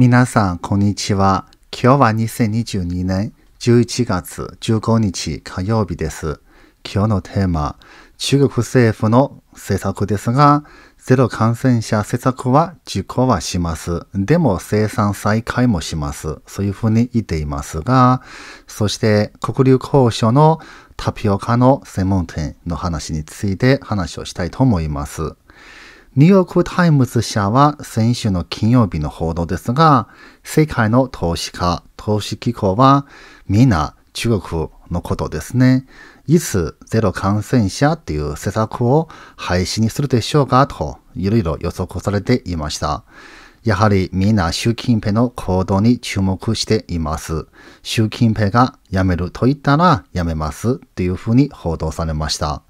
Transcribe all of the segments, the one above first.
皆さん、こんにちは。今日は2022年11月15日火曜日です。今日のテーマ、中国政府の政策ですが、ゼロ感染者施策は実行はします。でも生産再開もします。そういうふうに言っていますが、そして国流交渉のタピオカの専門店の話について話をしたいと思います。ニューヨークタイムズ社は先週の金曜日の報道ですが、世界の投資家、投資機構は皆中国のことですね。いつゼロ感染者っていう施策を廃止にするでしょうかといろいろ予測されていました。やはりみんな習近平の行動に注目しています。習近平が辞めると言ったら辞めますっていうふうに報道されました。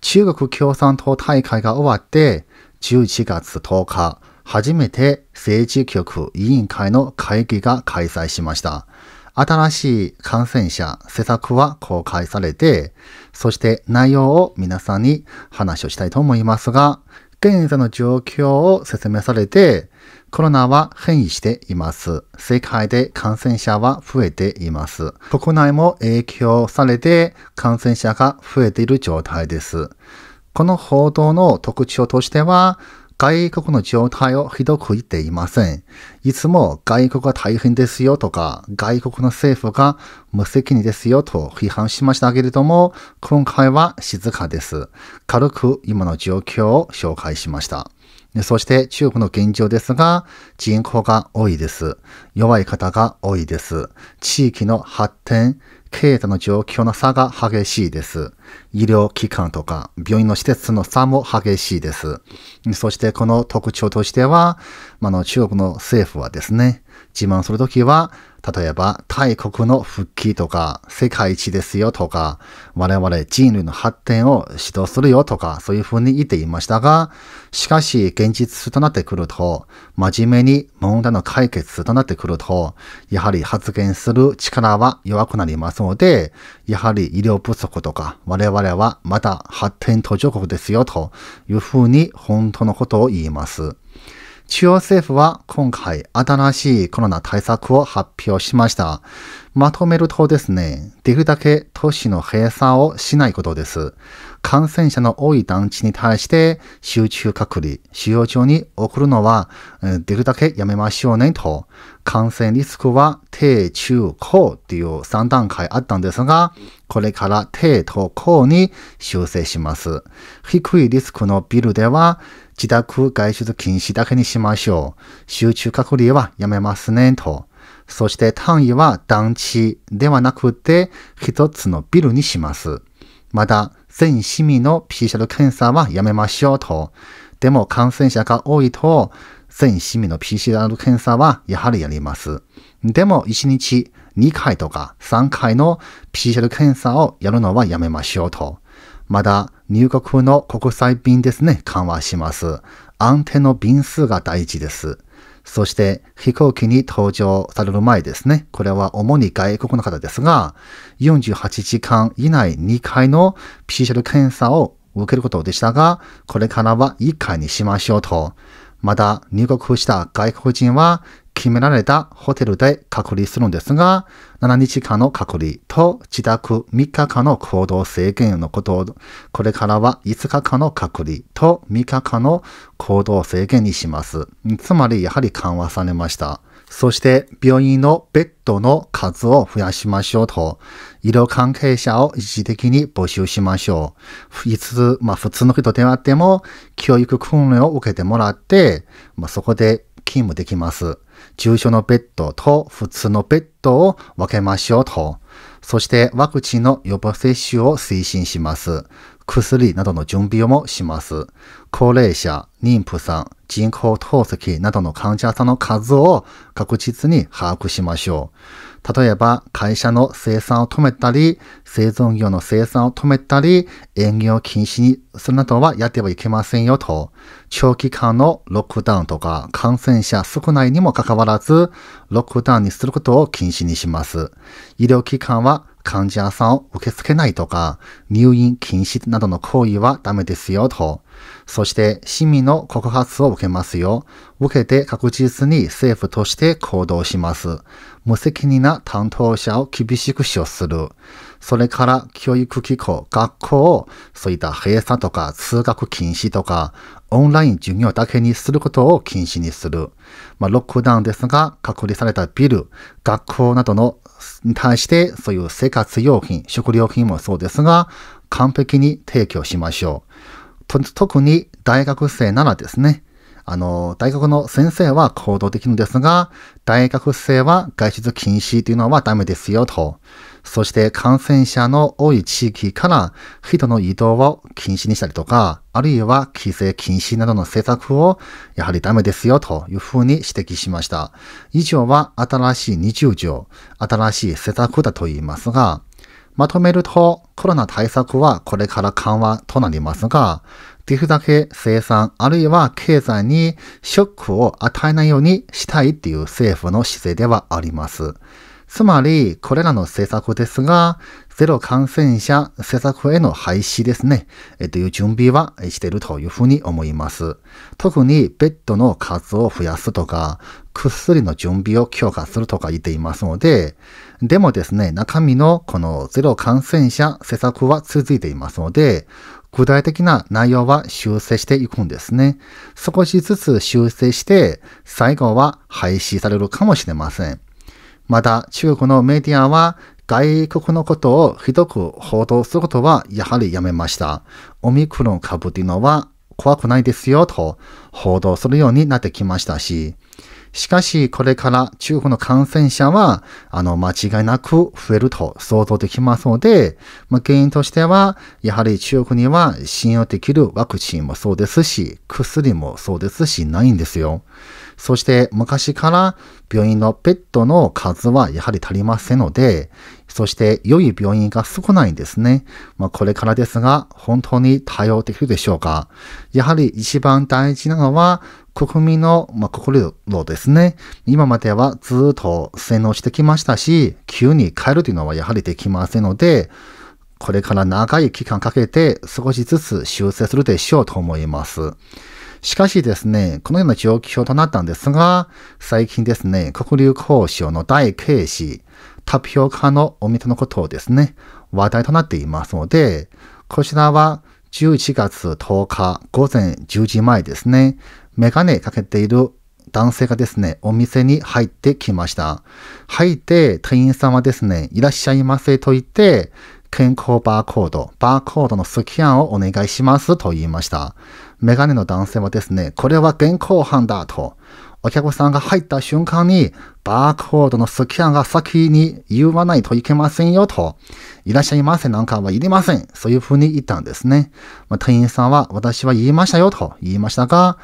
中国共産党大会が終わって11月10日、初めて政治局委員会の会議が開催しました。新しい感染者施策は公開されて、そして内容を皆さんに話をしたいと思いますが、現在の状況を説明されて、コロナは変異しています。世界で感染者は増えています。国内も影響されて感染者が増えている状態です。この報道の特徴としては、外国の状態をひどく言っていません。いつも外国が大変ですよとか、外国の政府が無責任ですよと批判しましたけれども、今回は静かです。軽く今の状況を紹介しました。そして中国の現状ですが、人口が多いです。弱い方が多いです。地域の発展、経済の状況の差が激しいです。医療機関とか病院の施設の差も激しいです。そしてこの特徴としては、まあ、の中国の政府はですね、自慢するときは、例えば、大国の復帰とか、世界一ですよとか、我々人類の発展を指導するよとか、そういうふうに言っていましたが、しかし、現実となってくると、真面目に問題の解決となってくると、やはり発言する力は弱くなりますので、やはり医療不足とか、我々はまた発展途上国ですよというふうに本当のことを言います。中央政府は今回新しいコロナ対策を発表しました。まとめるとですね、できるだけ都市の閉鎖をしないことです。感染者の多い団地に対して集中隔離、使用上に送るのはできるだけやめましょうねと、感染リスクは低、中、高という3段階あったんですが、これから低と高に修正します。低いリスクのビルでは自宅外出禁止だけにしましょう。集中隔離はやめますね、と。そして単位は団地ではなくて一つのビルにします。また、全市民の PCR 検査はやめましょうと。でも感染者が多いと、全市民の PCR 検査はやはりやります。でも1日2回とか3回の PCR 検査をやるのはやめましょうと。また、入国の国際便ですね、緩和します。安定の便数が大事です。そして飛行機に搭乗される前ですね。これは主に外国の方ですが、48時間以内2回の PCR 検査を受けることでしたが、これからは1回にしましょうと。また入国した外国人は決められたホテルで隔離するんですが、7日間の隔離と自宅3日間の行動制限のことを、これからは5日間の隔離と3日間の行動制限にします。つまり、やはり緩和されました。そして、病院のベッドの数を増やしましょうと、医療関係者を一時的に募集しましょう。いつ、まあ普通の人であっても、教育訓練を受けてもらって、まあそこで勤務できます。重症のベッドと普通のベッドを分けましょうと。そしてワクチンの予防接種を推進します。薬などの準備をもします。高齢者、妊婦さん、人工透析などの患者さんの数を確実に把握しましょう。例えば会社の生産を止めたり、生存業の生産を止めたり、営業禁止にするなどはやってはいけませんよと、長期間のロックダウンとか感染者少ないにもかかわらず、ロックダウンにすることを禁止にします。医療機関は患者さんを受け付けないとか、入院禁止などの行為はダメですよと。そして、市民の告発を受けますよ。受けて確実に政府として行動します。無責任な担当者を厳しく処する。それから教育機構、学校をそういった閉鎖とか通学禁止とか、オンライン授業だけにすることを禁止にする。まあ、ロックダウンですが、隔離されたビル、学校などのに対して、そういう生活用品、食料品もそうですが、完璧に提供しましょう。特に大学生ならですね、あの、大学の先生は行動できるんですが、大学生は外出禁止というのはダメですよと。そして感染者の多い地域から人の移動を禁止にしたりとか、あるいは規制禁止などの政策をやはりダメですよというふうに指摘しました。以上は新しい20条、新しい施策だと言いますが、まとめるとコロナ対策はこれから緩和となりますが、できるだけ生産、あるいは経済にショックを与えないようにしたいっていう政府の姿勢ではあります。つまり、これらの政策ですが、ゼロ感染者施策への廃止ですね、えという準備はしているというふうに思います。特にベッドの数を増やすとか、薬の準備を強化するとか言っていますので、でもですね、中身のこのゼロ感染者施策は続いていますので、具体的な内容は修正していくんですね。少しずつ修正して、最後は廃止されるかもしれません。また、中国のメディアは、外国のことをひどく報道することはやはりやめました。オミクロン株というのは怖くないですよと報道するようになってきましたし、しかし、これから中国の感染者は、あの、間違いなく増えると想像できますので、まあ、原因としては、やはり中国には信用できるワクチンもそうですし、薬もそうですし、ないんですよ。そして、昔から病院のベッドの数はやはり足りませんので、そして良い病院が少ないんですね。まあ、これからですが、本当に対応できるでしょうかやはり一番大事なのは、国民の、まあ、心ですね。今まではずっと洗脳してきましたし、急に変えるというのはやはりできませんので、これから長い期間かけて少しずつ修正するでしょうと思います。しかしですね、このような状況となったんですが、最近ですね、国流交渉の大軽視、タピオカのお店のことをですね、話題となっていますので、こちらは11月10日午前10時前ですね、メガネかけている男性がですね、お店に入ってきました。入って、店員さんはですね、いらっしゃいませと言って、健康バーコード、バーコードのスキャンをお願いしますと言いました。メガネの男性はですね、これは現行犯だと。お客さんが入った瞬間に、バーコードのスキャンが先に言わないといけませんよと、いらっしゃいませなんかはいりません。そういうふうに言ったんですね。まあ、店員さんは、私は言いましたよと言いましたが、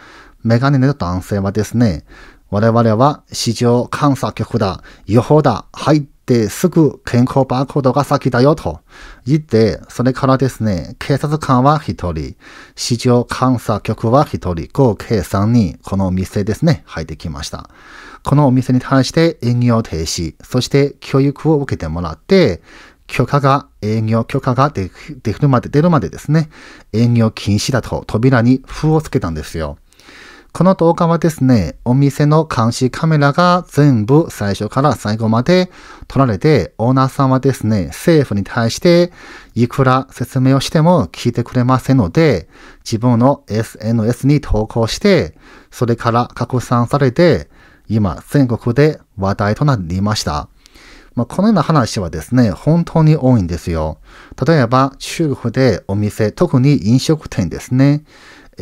メガネの男性はですね、我々は市場監査局だ、予報だ、入っですぐ健康バーコードが先だよと言って、それからですね、警察官は1人、市場監査局は1人、合計3人、このお店ですね、入ってきました。このお店に対して営業停止、そして教育を受けてもらって、許可が、営業許可ができるまで、出るまでですね、営業禁止だと扉に封をつけたんですよ。この動画はですね、お店の監視カメラが全部最初から最後まで撮られて、オーナーさんはですね、政府に対していくら説明をしても聞いてくれませんので、自分の SNS に投稿して、それから拡散されて、今全国で話題となりました。まあ、このような話はですね、本当に多いんですよ。例えば中国でお店、特に飲食店ですね。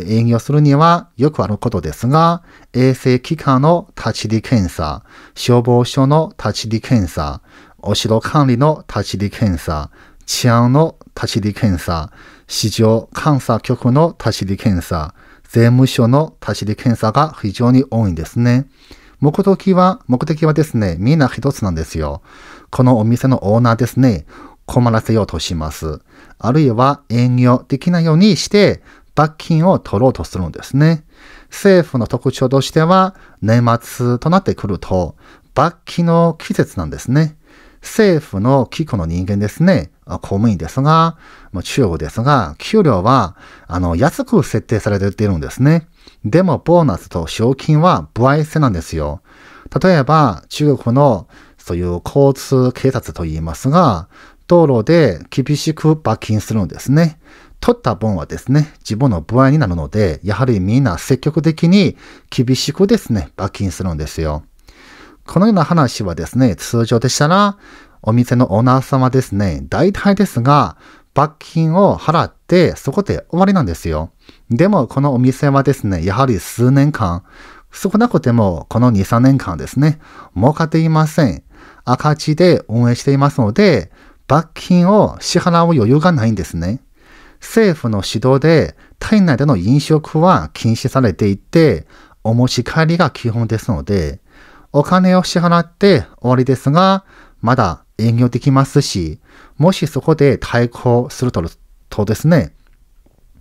営業するにはよくあることですが、衛生機関の立ち入り検査、消防署の立ち入り検査、お城管理の立ち入り検査、治安の立ち入り検査、市場監査局の立ち入り検査、税務署の立ち入り検査が非常に多いんですね。目的は、目的はですね、みんな一つなんですよ。このお店のオーナーですね、困らせようとします。あるいは営業できないようにして、罰金を取ろうとするんですね。政府の特徴としては、年末となってくると、罰金の季節なんですね。政府の機構の人間ですね、公務員ですが、中国ですが、給料は、あの、安く設定されているんですね。でも、ボーナスと賞金は不合制なんですよ。例えば、中国の、そういう交通警察と言いますが、道路で厳しく罰金するんですね。取った分はですね、自分の部合になるので、やはりみんな積極的に厳しくですね、罰金するんですよ。このような話はですね、通常でしたら、お店のオーナー様ですね、大体ですが、罰金を払って、そこで終わりなんですよ。でも、このお店はですね、やはり数年間、少なくてもこの2、3年間ですね、儲かっていません。赤字で運営していますので、罰金を支払う余裕がないんですね。政府の指導で体内での飲食は禁止されていて、お持ち帰りが基本ですので、お金を支払って終わりですが、まだ営業できますし、もしそこで対抗するとですね、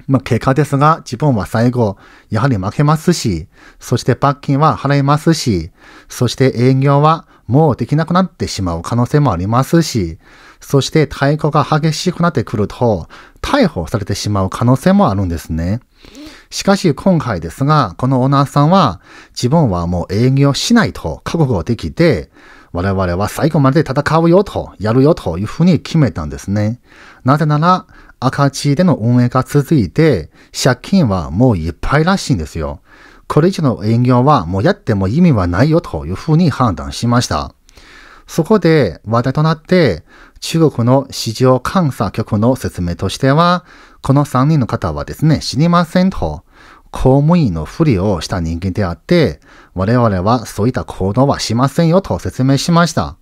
まあ、結果ですが、自分は最後、やはり負けますし、そして罰金は払いますし、そして営業はもうできなくなってしまう可能性もありますし、そして太鼓が激しくなってくると、逮捕されてしまう可能性もあるんですね。しかし今回ですが、このオーナーさんは、自分はもう営業しないと覚悟できて、我々は最後まで戦うよと、やるよというふうに決めたんですね。なぜなら、赤字での運営が続いて、借金はもういっぱいらしいんですよ。これ以上の営業はもうやっても意味はないよというふうに判断しました。そこで話題となって、中国の市場監査局の説明としては、この3人の方はですね、知りませんと、公務員のふりをした人間であって、我々はそういった行動はしませんよと説明しました。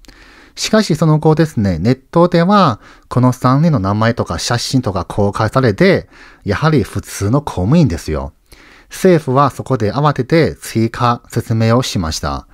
しかしその後ですね、ネットでは、この3人の名前とか写真とか公開されて、やはり普通の公務員ですよ。政府はそこで慌てて追加説明をしました。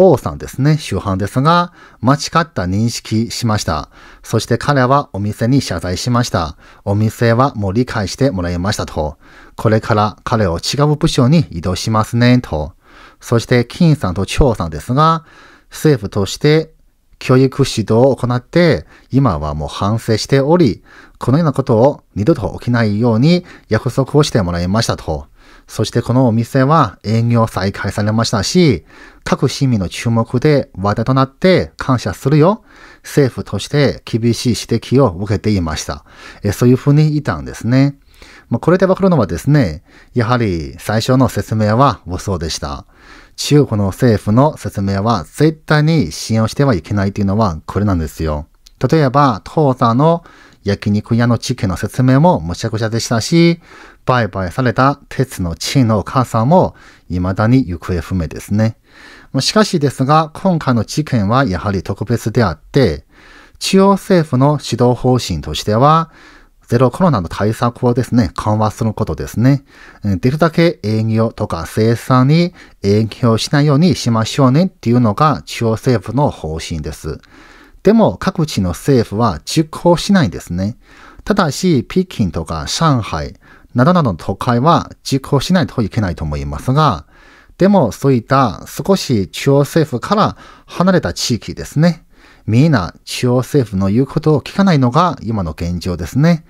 王さんですね、主犯ですが、間違った認識しました。そして彼はお店に謝罪しました。お店はもう理解してもらいましたと。これから彼を違う部署に移動しますね、と。そして、金さんと張さんですが、政府として教育指導を行って、今はもう反省しており、このようなことを二度と起きないように約束をしてもらいましたと。そしてこのお店は営業再開されましたし、各市民の注目で話題となって感謝するよ。政府として厳しい指摘を受けていました。えそういうふうに言ったんですね。まあ、これでわかるのはですね、やはり最初の説明は嘘でした。中国の政府の説明は絶対に信用してはいけないというのはこれなんですよ。例えば、当座の焼肉屋の地区の説明もむちゃくちゃでしたし、売買された鉄の地位のお母さんも未だに行方不明ですね。しかしですが、今回の事件はやはり特別であって、中央政府の指導方針としては、ゼロコロナの対策をですね、緩和することですね。できるだけ営業とか生産に影響しないようにしましょうねっていうのが中央政府の方針です。でも各地の政府は実行しないんですね。ただし、北京とか上海などなどの都会は実行しないといけないと思いますが、でもそういった少し中央政府から離れた地域ですね。みんな中央政府の言うことを聞かないのが今の現状ですね。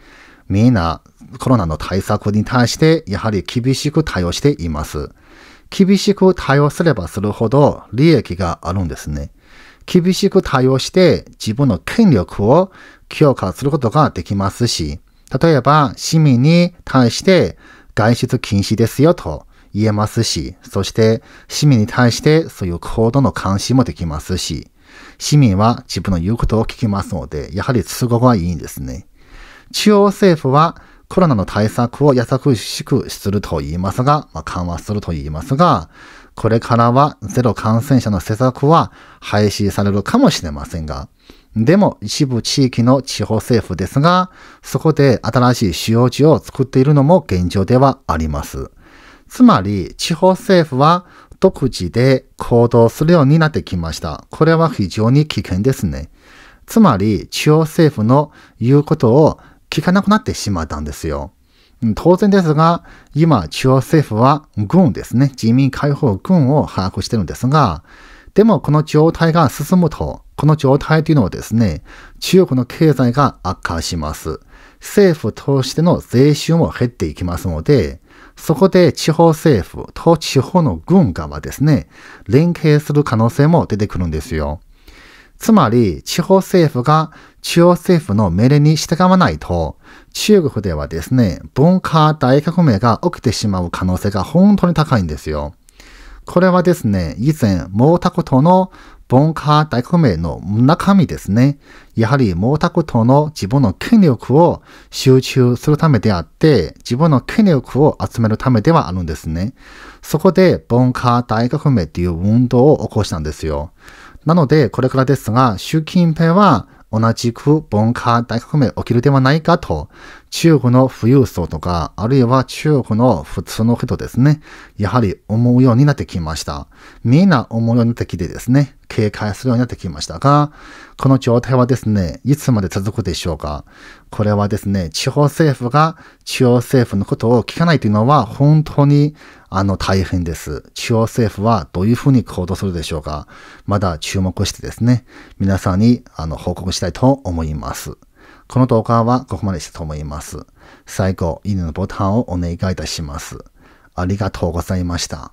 みんなコロナの対策に対してやはり厳しく対応しています。厳しく対応すればするほど利益があるんですね。厳しく対応して自分の権力を強化することができますし、例えば市民に対して外出禁止ですよと言えますし、そして市民に対してそういう行動の監視もできますし、市民は自分の言うことを聞きますので、やはり都合がいいんですね。中央政府はコロナの対策を優しくすると言いますが、まあ、緩和すると言いますが、これからはゼロ感染者の施策は廃止されるかもしれませんが、でも一部地域の地方政府ですが、そこで新しい使用地を作っているのも現状ではあります。つまり、地方政府は独自で行動するようになってきました。これは非常に危険ですね。つまり、地方政府の言うことを聞かなくなってしまったんですよ。当然ですが、今、中央政府は軍ですね、人民解放軍を把握してるんですが、でもこの状態が進むと、この状態というのはですね、中国の経済が悪化します。政府としての税収も減っていきますので、そこで地方政府と地方の軍側ですね、連携する可能性も出てくるんですよ。つまり、地方政府が中央政府の命令に従わないと、中国ではですね、文化大革命が起きてしまう可能性が本当に高いんですよ。これはですね、以前、毛沢東の文化大革命の中身ですね。やはり毛沢東の自分の権力を集中するためであって、自分の権力を集めるためではあるんですね。そこで文化大革命っていう運動を起こしたんですよ。なので、これからですが、習近平は同じく文化大革命起きるではないかと中国の富裕層とか、あるいは中国の普通の人ですね、やはり思うようになってきました。みんな思うようになってきてですね、警戒するようになってきましたが、この状態はですね、いつまで続くでしょうか。これはですね、地方政府が中央政府のことを聞かないというのは本当にあの大変です。中央政府はどういうふうに行動するでしょうか。まだ注目してですね、皆さんにあの報告したいと思います。この動画はここまでしたと思います。最後、いいねのボタンをお願いいたします。ありがとうございました。